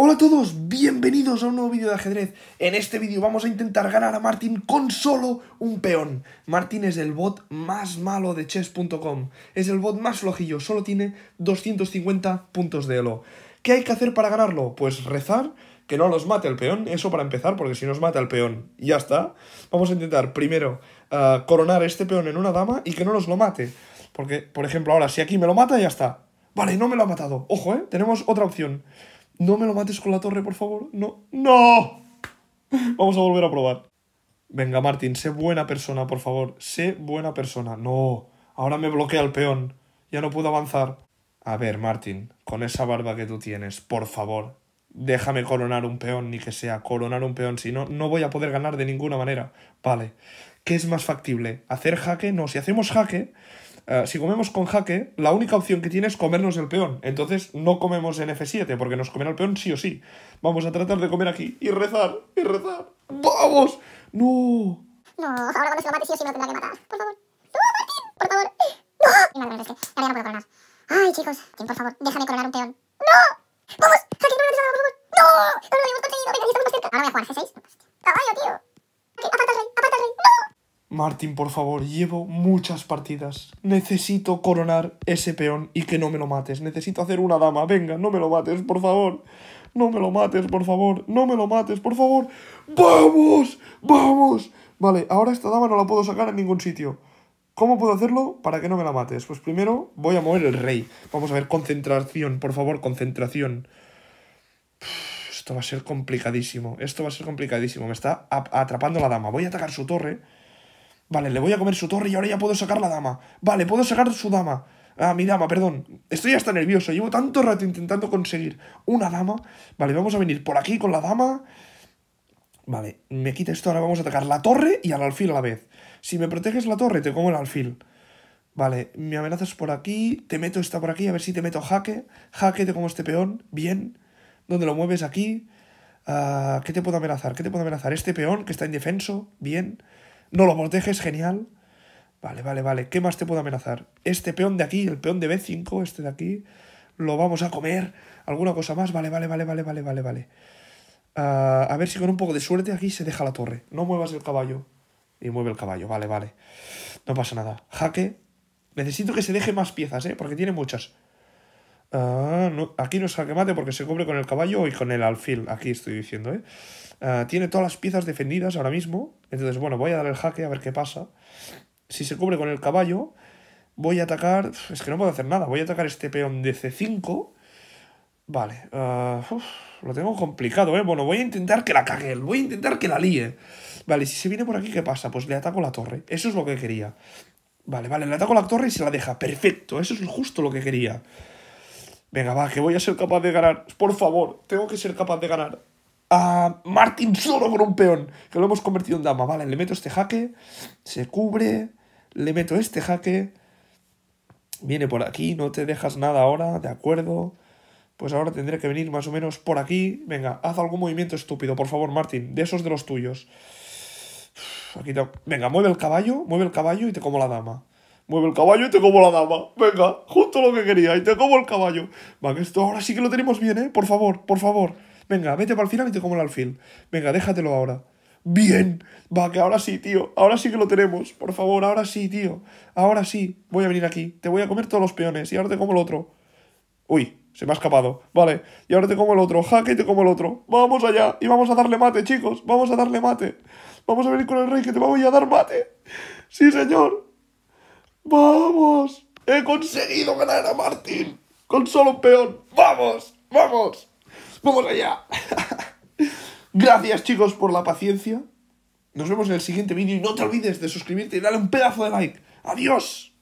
Hola a todos, bienvenidos a un nuevo vídeo de ajedrez. En este vídeo vamos a intentar ganar a Martín con solo un peón. Martin es el bot más malo de chess.com. Es el bot más flojillo, solo tiene 250 puntos de elo. ¿Qué hay que hacer para ganarlo? Pues rezar que no los mate el peón, eso para empezar, porque si nos mata el peón, ya está. Vamos a intentar primero eh, coronar este peón en una dama y que no nos lo mate. Porque, por ejemplo, ahora si aquí me lo mata, ya está. Vale, no me lo ha matado. Ojo, ¿eh? Tenemos otra opción. No me lo mates con la torre, por favor. No. ¡No! Vamos a volver a probar. Venga, Martín, sé buena persona, por favor. Sé buena persona. No. Ahora me bloquea el peón. Ya no puedo avanzar. A ver, Martín, con esa barba que tú tienes, por favor. Déjame coronar un peón, ni que sea coronar un peón, si no, no voy a poder ganar de ninguna manera. Vale. ¿Qué es más factible? ¿Hacer jaque? No, si hacemos jaque, eh, si comemos con jaque, la única opción que tiene es comernos el peón. Entonces no comemos en F7 porque nos comerá el peón sí o sí. Vamos a tratar de comer aquí y rezar, y rezar. ¡Vamos! ¡No! No, ahora cuando se lo mate sí o sí me lo tendrá que matar. Por favor. ¡No, Martín! ¡Por favor! ¡No! No madre, es que ya no puedo coronar. Ay, chicos, por favor, déjame coronar un peón. ¡No! ¡Vamos! ¡Jaque, por favor! ¡No! ¡No lo habíamos conseguido! ¡Venga, estamos cerca! Ahora voy a jugar G6 Martín, por favor, llevo muchas partidas. Necesito coronar ese peón y que no me lo mates. Necesito hacer una dama. Venga, no me lo mates, por favor. No me lo mates, por favor. No me lo mates, por favor. ¡Vamos! ¡Vamos! Vale, ahora esta dama no la puedo sacar en ningún sitio. ¿Cómo puedo hacerlo para que no me la mates? Pues primero voy a mover el rey. Vamos a ver, concentración, por favor, concentración. Esto va a ser complicadísimo. Esto va a ser complicadísimo. Me está atrapando la dama. Voy a atacar su torre. Vale, le voy a comer su torre y ahora ya puedo sacar la dama. Vale, puedo sacar su dama. Ah, mi dama, perdón. Estoy hasta nervioso. Llevo tanto rato intentando conseguir una dama. Vale, vamos a venir por aquí con la dama. Vale, me quita esto. Ahora vamos a atacar la torre y al alfil a la vez. Si me proteges la torre, te como el alfil. Vale, me amenazas por aquí. Te meto esta por aquí. A ver si te meto jaque. Jaque, te como este peón. Bien. ¿Dónde lo mueves? Aquí. Ah, ¿Qué te puedo amenazar? ¿Qué te puedo amenazar? Este peón que está indefenso. Bien. No lo proteges, genial. Vale, vale, vale. ¿Qué más te puedo amenazar? Este peón de aquí, el peón de B5, este de aquí, lo vamos a comer. ¿Alguna cosa más? Vale, vale, vale, vale, vale, vale, vale. Ah, a ver si con un poco de suerte aquí se deja la torre. No muevas el caballo. Y mueve el caballo, vale, vale. No pasa nada. Jaque. Necesito que se deje más piezas, ¿eh? Porque tiene muchas ah no, aquí no es mate porque se cubre con el caballo y con el alfil. Aquí estoy diciendo, ¿eh? Ah, tiene todas las piezas defendidas ahora mismo. Entonces, bueno, voy a dar el jaque a ver qué pasa. Si se cubre con el caballo, voy a atacar. Es que no puedo hacer nada. Voy a atacar este peón de C5. Vale. Ah, lo tengo complicado, ¿eh? Bueno, voy a intentar que la cague Voy a intentar que la líe. Vale, si se viene por aquí, ¿qué pasa? Pues le ataco la torre. Eso es lo que quería. Vale, vale, le ataco la torre y se la deja. Perfecto. Eso es justo lo que quería. Venga, va, que voy a ser capaz de ganar. Por favor, tengo que ser capaz de ganar. A Martin solo con un peón, que lo hemos convertido en dama. Vale, le meto este jaque, se cubre, le meto este jaque. Viene por aquí, no te dejas nada ahora, de acuerdo. Pues ahora tendré que venir más o menos por aquí. Venga, haz algún movimiento estúpido, por favor, Martin, de esos de los tuyos. Aquí Venga, mueve el caballo, mueve el caballo y te como la dama. Mueve el caballo y te como la dama. Venga, justo lo que quería y te como el caballo. va, que esto ahora sí que lo tenemos bien, ¿eh? Por favor, por favor. Venga, vete para el final y te como el alfil. Venga, déjatelo ahora. Bien, va, que ahora sí, tío. Ahora sí que lo tenemos. Por favor, ahora sí, tío. Ahora sí. Voy a venir aquí. Te voy a comer todos los peones y ahora te como el otro. Uy, se me ha escapado. Vale, y ahora te como el otro. Jaque y te como el otro. Vamos allá y vamos a darle mate, chicos. Vamos a darle mate. Vamos a venir con el rey que te voy a dar mate. Sí, señor. ¡Vamos! ¡He conseguido ganar a Martín! ¡Con solo peón! ¡Vamos! ¡Vamos! ¡Vamos allá! Gracias chicos por la paciencia. Nos vemos en el siguiente vídeo y no te olvides de suscribirte y darle un pedazo de like. ¡Adiós!